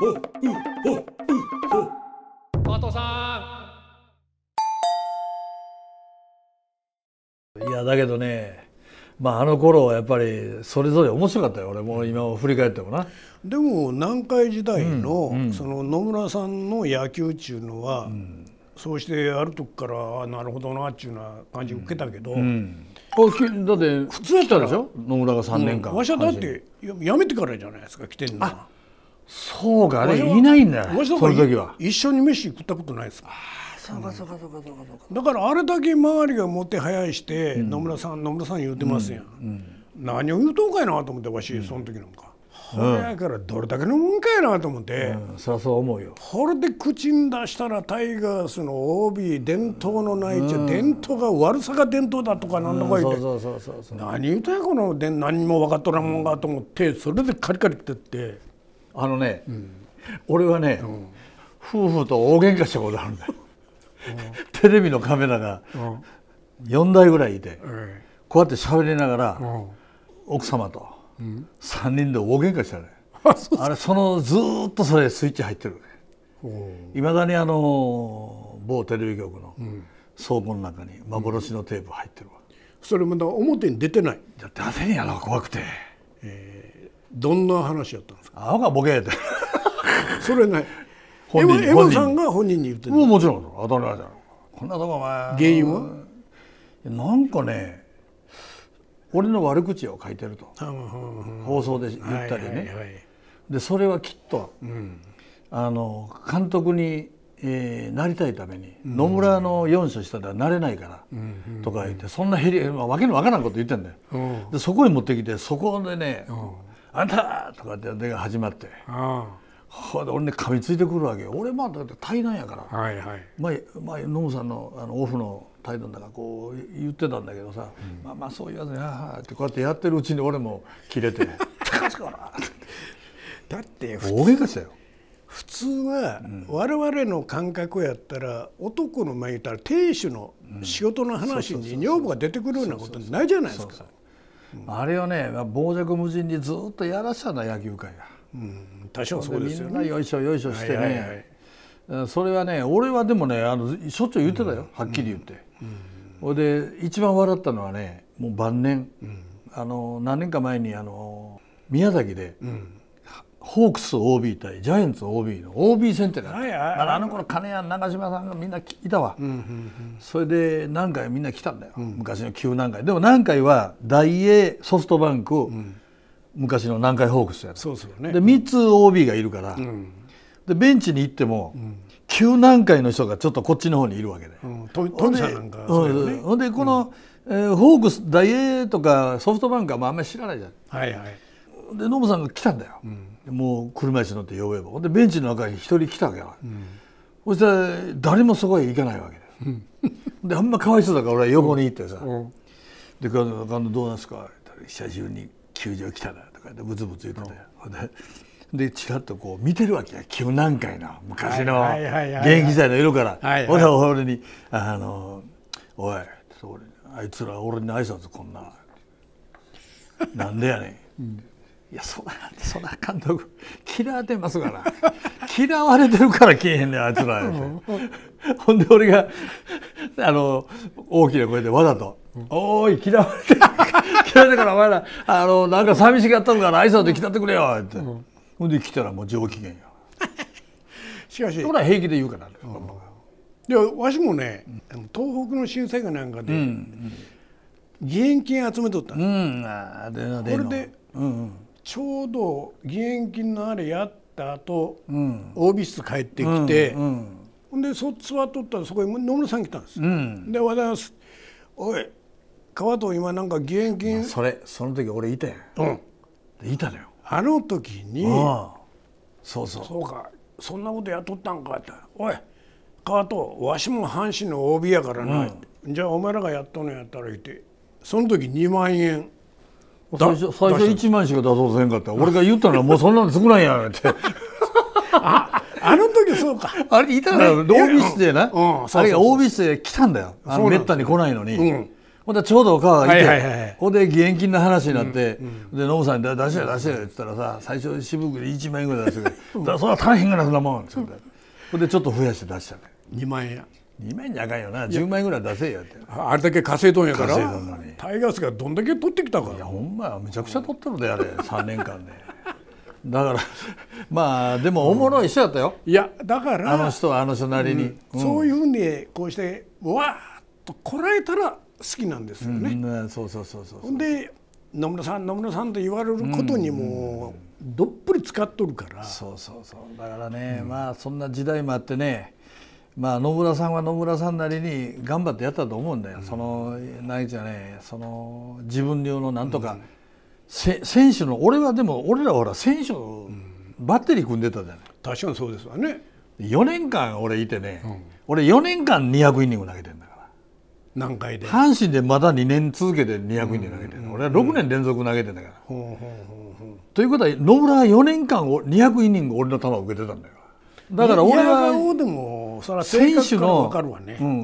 加藤さんいやだけどねまああの頃はやっぱりそれぞれ面白かったよ俺も今を振り返ってもな。でも南海時代の、うんうん、その野村さんの野球っちゅうのは、うん、そうしてある時からなるほどなっちゅうな感じ受けたけど。だって普通やったでしょ野村が3年間、わしはだってやめてからじゃないですか来てんのは。そうがねいないんだよその時は一緒に飯食ったことないですかそうかそうかそうかだからあれだけ周りがもてはやして、うん、野村さん野村さん言うてますやん、うんうん、何を言うとんかいなと思ってわしその時なんか、それやからどれだけのもんかいなと思って、そりそう思うよこれで口に出したらタイガースの OB 伝統のないじゃ、伝統が悪さが伝統だとか何とか言って、何言うたやこので何も分かっとらんもんかと思ってそれでカリカリってって。あのね、うん、俺はね、うん、夫婦と大喧嘩したことあるんだよ、テレビのカメラが4台ぐらいいて、こうやって喋りながら、奥様と3人で大喧嘩したね、あれそのずっとそれスイッチ入ってるいまだにあの某テレビ局の倉庫の中に幻のテープ入ってるわ、それまだ表に出てない出てんやろ怖くて、えどんな話やったんですかアホがボケーてそれね本人エモさんが本人に言ってるももちろん当たり前じゃんこんなとこお前原因はなんかね俺の悪口を書いてると、放送で言ったりね、はいはいはい、でそれはきっと、うん、あの監督にえー、なりたいために、野村の四所下ではなれないから、とか言って、そんなへり、まあ、わけのわからんこと言ってんだよ、でそこへ持ってきてそこでね、「あんた!」とかってが始まって。はあ、俺ね噛みついてくるわけよ俺まあだって対談やから、はいはい、まあ、ノムさんのあのオフの態度の中こう言ってたんだけどさ、うん、まあまあそう言わやに「はあ」ってこうやってやってるうちに俺も切れて「高橋から!」だって大げかしたよ普通は、我々の感覚やったら男の前言ったら亭主の仕事の話に女房が出てくるようなことないじゃないですか。あれをね傍若無人にずっとやらしたんだ野球界が。うん、確かそうですよ、ね、みんなよいしょよいしょしてね、それはね俺はでもねあのしょっちゅう言ってたよ、はっきり言って。ほ、うん、で一番笑ったのはねもう晩年、あの何年か前にあの宮崎で、ホークス OB 対ジャイアンツ OB の OB 戦ってな、あの頃金谷長嶋さんがみんないたわ、うんうんうん、それで何回みんな来たんだよ、うん、昔の旧南海でも何回は大英ソフトバンク、うん、昔の南海ホークスやそうですねで3つ OB がいるから、うん、でベンチに行っても、旧南海の人がちょっとこっちの方にいるわけで、うん、トミさんなんかそうでね、ほん、でこの、えー、ホークス大英とかソフトバンクはあんまり知らないじゃん、はいはい、でノブさんが来たんだよ、うんもう車椅子乗って呼べばほんでベンチの中に一人来たわけよ、うん、そしら誰もそこへ行かないわけです、うん、であんまかわいそうだから俺は横に行ってさ「うん、であのどうなんすか?」久しぶに球場来たな」とかでブツブツ言ってほんででちらっとこう見てるわけや急何回の昔の現役時代の色から、俺は俺に「あのおいあいつら俺に挨拶こんななんでやねん」いやそんなそんな監督嫌われてますから嫌われてるから聞えへんねんあいつら、ほんで俺があの大きな声でわざと「おい嫌われて嫌われてからお前らあのなんか寂しがったのから挨拶で来たってくれよ」って、ほんで来たらもう上機嫌よしかし俺ら平気で言うから、ね、いやわしもね、東北の新災害なんかで、義援金集めとった、うん、これで、うんうんちょうど義援金のあれやった後、うん、OB 室帰ってきて、ほ、うんうん、でそ座っとったらそこに野村さん来たんです、うん、で私「おい川藤今なんか義援金、それその時俺いたやん、うん、いたのよあの時にそうそうそうかそんなことやっとったんかって「おい川藤わしも阪神の OB やからな、うん、じゃあお前らがやっとんのやったら」言ってその時2万円最初最初1万しか出そうせんかった俺が言ったのはもうそんなの少ないやんって ああの時そうかあれいたら、ね、大ビスでな、うんあれがービスで来たんだよあのめったに来ないのに、うんほんでちょうどお母がいて、はいはいはい、ほんで義援金の話になって、うんうん、でノブさんに「出しや出しや」って言ったらさ最初渋くで1万円ぐらい出してくれ、うん、だそれは大変がなくなもんって言ってほんでちょっと増やして出したね2万円や2円じゃあかんよな10円ぐらい出せよってあれだけ稼いどんやからタイガースがどんだけ取ってきたかいやほんまやめちゃくちゃ取ってるであれ3 年間で、だから まあでもおもろい人やったよ、うん、いやだからあの人はあの人なりに、うん、そういうふうにこうしてわーっとこらえたら好きなんですよね、うん、そうそうそうそうほんで野村さん野村さんと言われることにもどっぷり使っとるから、そうそうそうだからね、まあそんな時代もあってねまあ野村さんは野村さんなりに頑張ってやったと思うんだよ、うん、そのないじゃねその自分流のなんとか、うん、選手の俺はでも俺らほら選手のバッテリー組んでたじゃない、確かにそうですわね4年間俺いてね、うん、俺4年間200イニング投げてんだから何回で阪神でまだ2年続けて200イニング投げてる、うん、俺は6年連続投げてんだから、ということは野村は4年間200イニング俺の球を受けてたんだよだから俺はそれは選手の、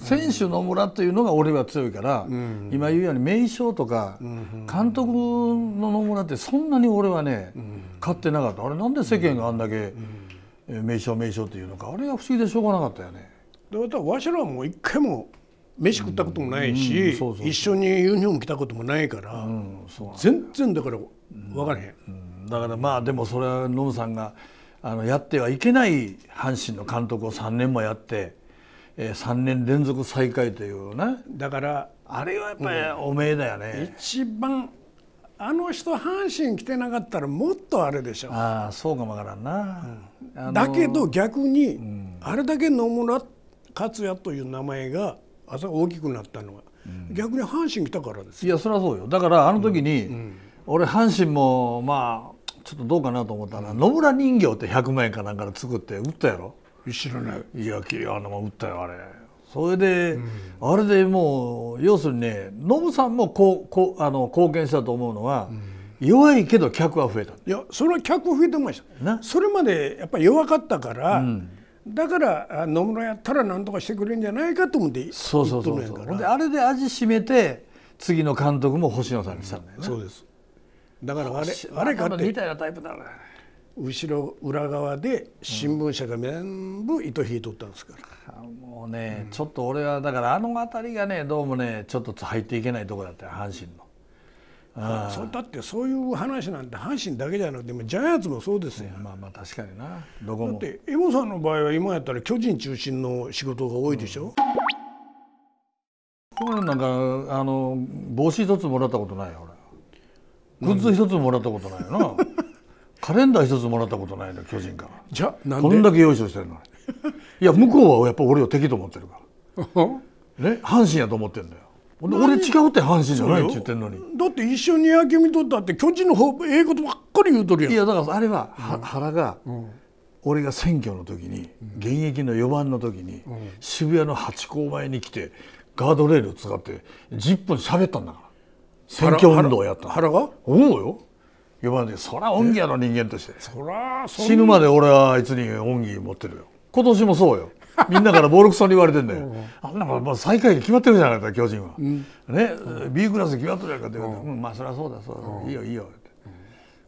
選手の村というのが俺は強いから、うん、今言うように名将とか、監督の野村ってそんなに俺はね、勝ってなかったあれなんで世間があんだけ、名将名将というのかあれが不思議でしょうがなかったよね。でまわしらはもう一回も飯食ったこともないし、一緒にユニホーム着たこともないから、全然だから分からへん,、だからまあでもそれはノムさんが。あのやってはいけない阪神の監督を3年もやって、えー、3年連続最下位というねだからあれはやっぱりおめえだよね、一番あの人阪神来てなかったらもっとあれでしょああそうかも分からんな、うんだけど逆に、うん、あれだけ野村克也という名前が朝大きくなったのは、うん、逆に阪神来たからですいやそりゃそうよだからあの時に、俺阪神もまあちょっとどうかなと思ったら、野村人形って100万円かなんかで作って売ったやろ知らないいやあの売ったよあれそれで、うん、あれでもう要するにねノブさんもこうこうあの貢献したと思うのは、うん、弱いけど客は増えたいやそれは客増えてましたそれまでやっぱり弱かったから、うん、だから野村やったら何とかしてくれるんじゃないかと思ってそうそうそうそうであれで味しめて次の監督も星野さんにしたんだよね、そうですだから我我かってみたいなタイプだ後ろ裏側で新聞社が全部糸引いとったんですから、うん、もうね、うん、ちょっと俺はだからあの辺りがねどうもねちょっと入っていけないとこだった阪神の。あそだってそういう話なんて阪神だけじゃなくてジャイアンツもそうですよ、まあまあ確かになどこもだってエゴさんの場合は今やったら巨人中心の仕事が多いでしょ、うん、去年なんかあの帽子一つもらったことないよグッズ一つもらったことないよな カレンダー一つもらったことないの巨人からじゃなんこんだけ用意してるの いや向こうはやっぱ俺を敵と思ってるから ね阪神やと思ってるんだよ俺違うって阪神じゃないって言ってんのにだって一緒に野球見とったって巨人の方ええことばっかり言うとるやんいやだからあれは、うん、原が、うん、俺が選挙の時に、うん、現役の4番の時に、渋谷のハチ公前に来てガードレールを使って10分喋ったんだから選挙運動をやった原が思うよそら恩義やの人間としてそら死ぬまで俺はあいつに恩義持ってるよ今年もそうよみんなからボ力クソに言われてんだよ、あん、あんなまん最下位決まってるじゃないか巨人は、うん、ね、うん、B クラス決まってるじゃないかって言われて、うんまあそりゃそうだそうだ、うん、いいよいいよって、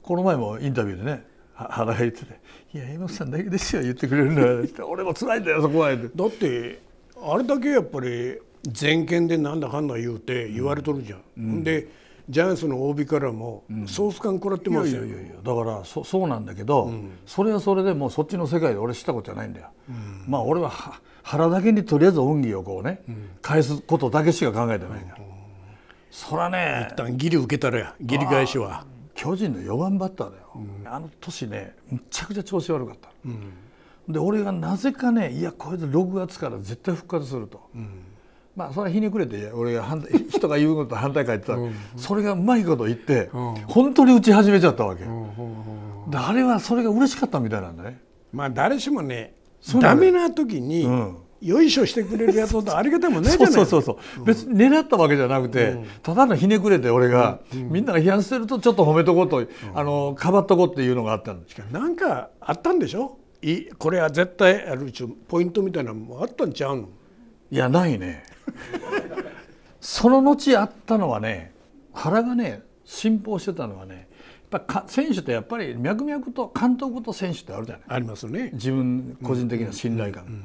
この前もインタビューでね腹が言ってて「いや江本さんだけですよ言ってくれるのは」俺も辛いんだよそこは」だってあれだけやっぱり全権でなんだかんだ言うて言われとるじゃん、うん、でジャイアンツの OB からも、うん、ソース感食らってますよいやいやいやだからそそうなんだけど、うん、それはそれでもうそっちの世界で俺知ったことじゃないんだよ、まあ俺は腹だけにとりあえず恩義をこうね、返すことだけしか考えてないから、そらね一旦ギリ受けたらやギリ返しは巨人の4番バッターだよ、あの年ねむちゃくちゃ調子悪かった、で俺がなぜかねいやこれで6月から絶対復活すると。うまあそれはひねくれて俺が反対人が言うこと反対かいってた、うんうん、それがうまいこと言って、うん、本当に打ち始めちゃったわけ、うんうん、であれはそれが嬉しかったみたいなんだねまあ誰しもねダメな時に、よいしょしてくれるやつとありがたいもんねじゃそうそうそう、うん、別に狙ったわけじゃなくて、うん、ただのひねくれて俺が、うん、みんなが批判してるとちょっと褒めとこうと、あのかばっとこうっていうのがあったんですなんかあったんでしょいこれは絶対あるちポイントみたいなのもあったんちゃうのいやないねその後あったのはね原がね信奉してたのはねやっぱ選手ってやっぱり脈々と監督と選手ってあるじゃないありますね自分個人的な信頼感、うんうんうん、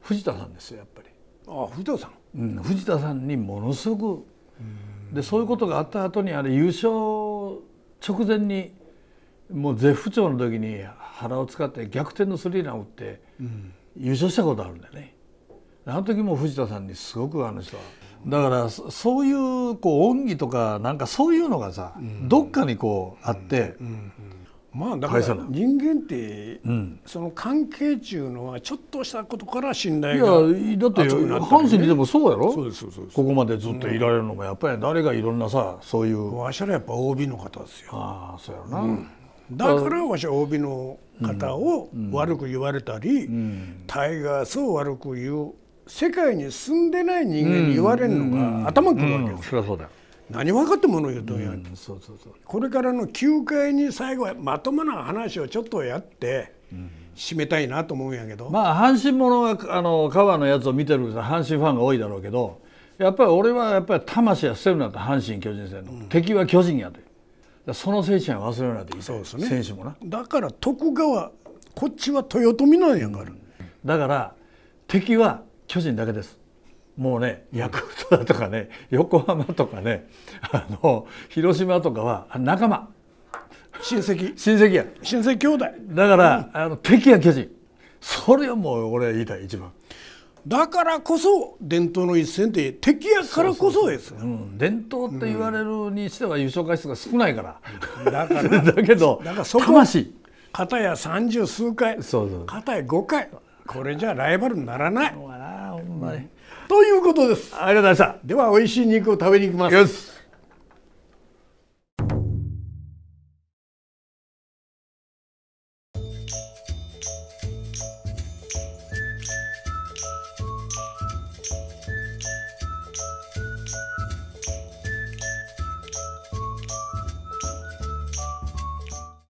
藤田さんですよやっぱりあ藤田さん、うん、藤田さんにものすごくでそういうことがあった後にあれ優勝直前にもう絶不調の時に腹を使って逆転のスリーランを打って、優勝したことあるんだよねあの時も藤田さんにすごくあの人は。だからそういうこう恩義とかなんかそういうのがさ、うん、どっかにこうあって、うんうん、まあだから人間って、その関係中のはちょっとしたことから信頼がいやだって阪神、ね、でもそうやろそうですそうですここまでずっといられるのもやっぱり誰がいろんなさそういうわしらやっぱ OB の方ですよああそうやな、だからわしは OB の方を悪く言われたり、タイガースを悪く言う世界に住んでない人間に言われるのが頭くるわけですよ。何分かってもの言うとんうんそうそうそう、これからの球界に最後まともな話をちょっとやって、締めたいなと思うんやけどまあ阪神ものがあの川のやつを見てる阪神ファンが多いだろうけどやっぱり俺はやっぱり魂は捨てるなと阪神巨人戦の、うん、敵は巨人やでその精神は忘れないといいそうです、ね、選手もなだから徳川こっちは豊臣なんやから、うん、だから敵は巨人だけです。もうねヤクルトだとかね横浜とかねあの広島とかは仲間親戚親戚や親戚兄弟だから、うん、あの敵や巨人それはもう俺は言いたい一番だからこそ伝統の一戦って敵やからこそですうん、伝統って言われるにしては優勝回数が少ないから、だから だけどだからそこ魂片や三十数回そうそう片や五回これじゃライバルにならないんまり、ということですありがとうございましたでは美味しい肉を食べに行きます